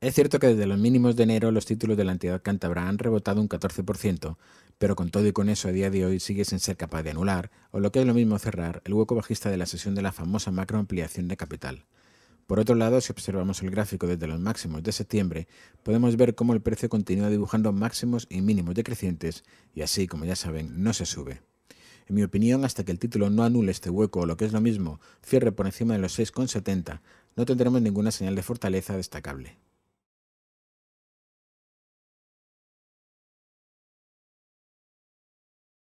Es cierto que desde los mínimos de enero los títulos de la entidad cántabra han rebotado un 14%, pero con todo y con eso a día de hoy sigue sin ser capaz de anular, o lo que es lo mismo cerrar, el hueco bajista de la sesión de la famosa macroampliación de capital. Por otro lado, si observamos el gráfico desde los máximos de septiembre, podemos ver cómo el precio continúa dibujando máximos y mínimos decrecientes, y así, como ya saben, no se sube. En mi opinión, hasta que el título no anule este hueco o lo que es lo mismo, cierre por encima de los 6,70, no tendremos ninguna señal de fortaleza destacable.